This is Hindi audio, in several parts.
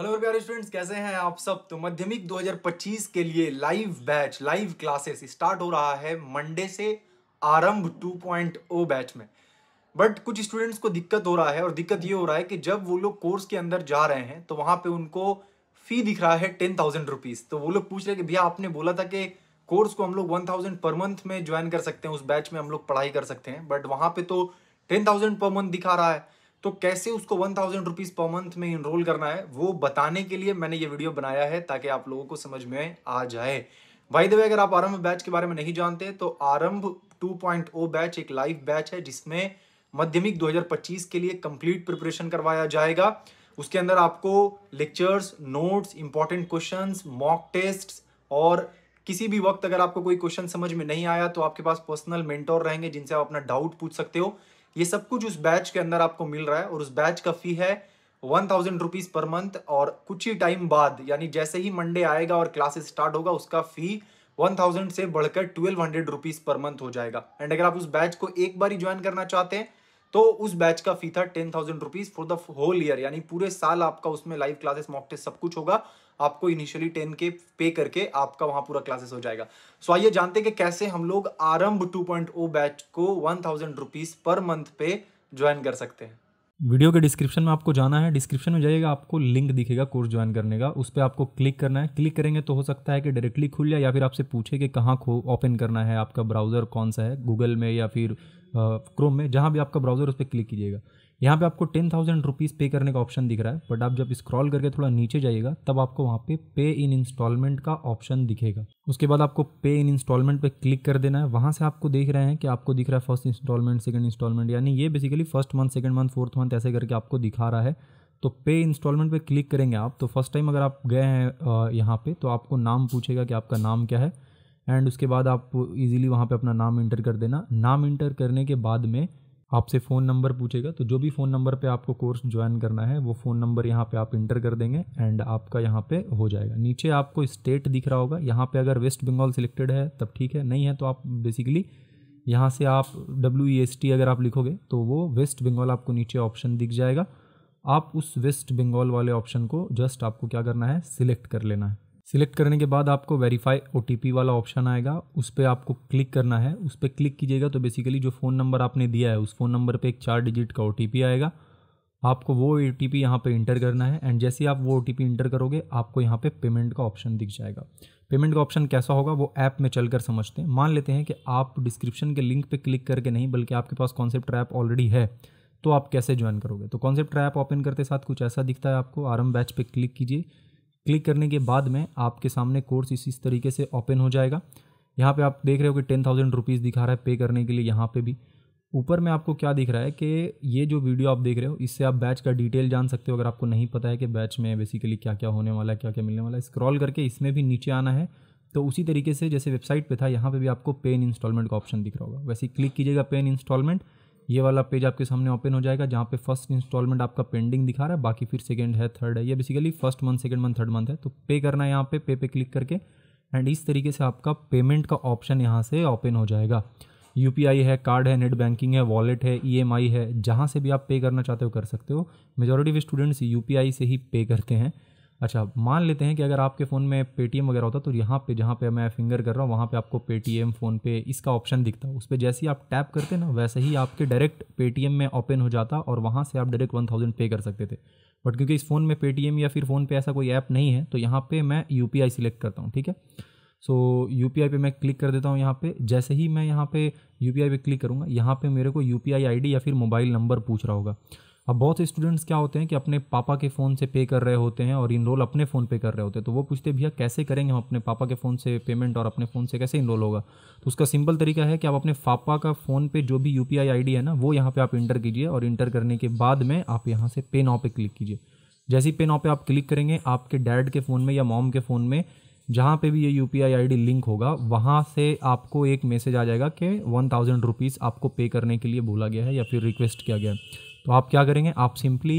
हेलो प्यारे स्टूडेंट्स कैसे हैं आप सब तो माध्यमिक 2025 के लिए live batch live classes start हो रहा है मंडे से आरंभ 2.0 बैच में बट कुछ स्टूडेंट्स को दिक्कत हो रहा है और दिक्कत ये हो रहा है कि जब वो लोग कोर्स के अंदर जा रहे हैं तो वहाँ पे उनको फ़ी दिख रहा है टेन थाउजेंड रुपीज़ तो वो लोग पूछ रहे कि भैया आपने बोला था कि कोर्स को हम लोग वन थाउजेंड पर मंथ में ज्वाइन कर सकते हैं उस बैच में हम लोग पढ़ाई कर सकते हैं बट वहाँ पर तो टेन थाउजेंड पर मंथ दिखा रहा है तो कैसे उसको one thousand rupees per month में इनरोल करना है वो बताने के लिए मैंने ये वीडियो बनाया है ताकि आप लोगों को समझ में आ जाए भाई देवे अगर आप आरंभ बैच के बारे में नहीं जानते तो आरंभ 2.0 बैच एक लाइव बैच है जिसमें माध्यमिक 2025 के लिए कंप्लीट प्रिपरेशन करवाया जाएगा उसके अंदर आपको lectures notes important question mock test और किसी भी वक्त अगर आपको कोई क्वेश्चन समझ में नहीं आया तो आपके पास पर्सनल मेंटोर रहेंगे जिनसे आप अपना डाउट पूछ सकते हो ये सब कुछ उस बैच के अंदर आपको मिल रहा है और उस बैच का फी है one thousand rupees per month और कुछ ही टाइम बाद यानी जैसे ही मंडे आएगा और क्लासेस स्टार्ट होगा उसका फी वन थाउजेंड से बढ़कर twelve hundred rupees per month हो जाएगा एंड अगर आप उस बैच को एक बार ही ज्वाइन करना चाहते हैं तो उस बैच का फी था ten thousand rupees for the whole year यानी पूरे साल आपका उसमें लाइव क्लासेस मॉक टेस्ट सब कुछ होगा आपको इनिशियली टेन के पे करके आपका वहां पूरा क्लासेस हो जाएगा सो आइए जानते हैं कि कैसे हम लोग Aarambh two point O batch को one thousand rupees per month पे ज्वाइन कर सकते हैं वीडियो के डिस्क्रिप्शन में आपको जाना है डिस्क्रिप्शन में जाइएगा आपको लिंक दिखेगा कोर्स ज्वाइन करने का उस पर आपको क्लिक करना है क्लिक करेंगे तो हो सकता है कि डायरेक्टली खुल जाए या फिर आपसे पूछे कि कहाँ खो ओपन करना है आपका ब्राउज़र कौन सा है गूगल में या फिर क्रोम में जहाँ भी आपका ब्राउज़र उस पर क्लिक कीजिएगा यहाँ पे आपको टेन थाउजेंड रुपीज़ पे करने का ऑप्शन दिख रहा है बट आप जब स्क्रॉल करके थोड़ा नीचे जाइएगा तब आपको वहाँ पे पे इन इंस्टॉलमेंट का ऑप्शन दिखेगा उसके बाद आपको पे इन इंस्टॉलमेंट पे क्लिक कर देना है वहाँ से आपको देख रहे हैं कि आपको दिख रहा है फर्स्ट इंस्टॉलमेंट सेकंड इंस्टॉलमेंट यानी ये basically first month second month fourth month ऐसे करके आपको दिखा रहा है तो पे इंस्टॉलमेंट पर क्लिक करेंगे आप तो फर्स्ट टाइम अगर आप गए हैं यहाँ पर तो आपको नाम पूछेगा कि आपका नाम क्या है एंड उसके बाद आप इजीली वहाँ पे अपना नाम इंटर कर देना नाम इंटर करने के बाद में आपसे फ़ोन नंबर पूछेगा तो जो भी फ़ोन नंबर पे आपको कोर्स ज्वाइन करना है वो फ़ोन नंबर यहाँ पे आप इंटर कर देंगे एंड आपका यहाँ पे हो जाएगा नीचे आपको स्टेट दिख रहा होगा यहाँ पे अगर वेस्ट बंगाल सिलेक्टेड है तब ठीक है नहीं है तो आप बेसिकली यहाँ से आप डब्ल्यू e अगर आप लिखोगे तो वो वेस्ट बंगाल आपको नीचे ऑप्शन दिख जाएगा आप उस वेस्ट बंगाल वाले ऑप्शन को जस्ट आपको क्या करना है सिलेक्ट कर लेना है सिलेक्ट करने के बाद आपको वेरीफाई ओ वाला ऑप्शन आएगा उस पर आपको क्लिक करना है उस पर क्लिक कीजिएगा तो बेसिकली जो फ़ोन नंबर आपने दिया है उस फ़ोन नंबर पर एक चार डिजिट का ओ आएगा आपको वो ओ टी पी यहाँ पर इंटर करना है एंड जैसे ही आप वो ओ टी पी इंटर करोगे आपको यहाँ पे पेमेंट का ऑप्शन दिख जाएगा पेमेंट का ऑप्शन कैसा होगा वो ऐप में चलकर समझते हैं मान लेते हैं कि आप डिस्क्रिप्शन के लिंक पे क्लिक करके नहीं बल्कि आपके पास कॉन्सेप्ट ऐप ऑलरेडी है तो आप कैसे ज्वाइन करोगे तो कॉन्सेप्ट ऐप ओपन करते साथ कुछ ऐसा दिखता है आपको आरम बैच पर क्लिक कीजिए क्लिक करने के बाद में आपके सामने कोर्स इसी तरीके से ओपन हो जाएगा यहाँ पे आप देख रहे हो कि टेन थाउजेंड रुपीज़ दिखा रहा है पे करने के लिए यहाँ पे भी ऊपर में आपको क्या दिख रहा है कि ये जो वीडियो आप देख रहे हो इससे आप बैच का डिटेल जान सकते हो अगर आपको नहीं पता है कि बैच में बेसिकली क्या क्या होने वाला है क्या क्या मिलने वाला है स्क्रॉल करके इसमें भी नीचे आना है तो उसी तरीके से जैसे वेबसाइट पर था यहाँ पर भी आपको पेन इंस्टॉलमेंट का ऑप्शन दिख रहा होगा वैसे क्लिक कीजिएगा पेन इंस्टॉलमेंट ये वाला पेज आपके सामने ओपन हो जाएगा जहाँ पे फर्स्ट इंस्टॉलमेंट आपका पेंडिंग दिखा रहा है बाकी फिर सेकेंड है थर्ड है ये basically first month second month third month है तो पे करना है यहाँ पे पे पे क्लिक करके एंड इस तरीके से आपका पेमेंट का ऑप्शन यहाँ से ओपन हो जाएगा यू है कार्ड है नेट बैंकिंग है वॉलेट है ई e है जहाँ से भी आप पे करना चाहते हो कर सकते हो मेजोरिटी ऑफ स्टूडेंट्स यू से ही पे करते हैं अच्छा मान लेते हैं कि अगर आपके फ़ोन में पेटीएम वगैरह होता तो यहाँ पे जहाँ पे मैं फिंगर कर रहा हूँ वहाँ पे आपको पेटीएम फ़ोनपे इसका ऑप्शन दिखता उस पर जैसे ही आप टैप करते ना वैसे ही आपके डायरेक्ट पेटीएम में ओपन हो जाता और वहाँ से आप डायरेक्ट वन थाउजेंड पे कर सकते थे बट क्योंकि इस फ़ोन में पेटीएम या फिर फ़ोनपे ऐसा कोई ऐप नहीं है तो यहाँ पर मैं यू सिलेक्ट करता हूँ ठीक है सो यू पी मैं क्लिक कर देता हूँ यहाँ पे जैसे ही मैं यहाँ पे यू पी क्लिक करूँगा यहाँ पे मेरे को यू पी या फिर मोबाइल नंबर पूछ रहा होगा अब बहुत से स्टूडेंट्स क्या होते हैं कि अपने पापा के फ़ोन से पे कर रहे होते हैं और इनरोल अपने फ़ोन पे कर रहे होते हैं तो वो पूछते भैया कैसे करेंगे हम अपने पापा के फ़ोन से पेमेंट और अपने फ़ोन से कैसे इनरोल होगा तो उसका सिंपल तरीका है कि आप अपने पापा का फ़ोन पे जो भी यू पी है ना वो यहाँ पर आप इंटर कीजिए और इंटर करने के बाद में आप यहाँ से पे नाव पर क्लिक कीजिए जैसे ही पे नाव पर आप क्लिक करेंगे आपके डैड के फ़ोन में या मॉम के फ़ोन में जहाँ पे भी ये यू पी लिंक होगा वहाँ से आपको एक मैसेज आ जाएगा कि वन थाउजेंड रुपीज़ आपको पे करने के लिए बोला गया है या फिर रिक्वेस्ट किया गया है तो आप क्या करेंगे आप सिंपली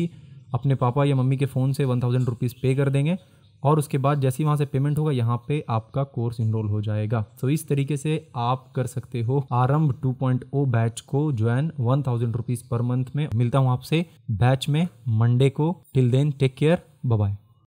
अपने पापा या मम्मी के फ़ोन से वन थाउजेंड रुपीज़ पे कर देंगे और उसके बाद जैसे ही वहाँ से पेमेंट होगा यहाँ पे आपका कोर्स इनरोल हो जाएगा सो so, इस तरीके से आप कर सकते हो आरंभ 2.0 बैच को join one thousand rupees per month में मिलता हूँ आपसे बैच में मंडे को till then take care bye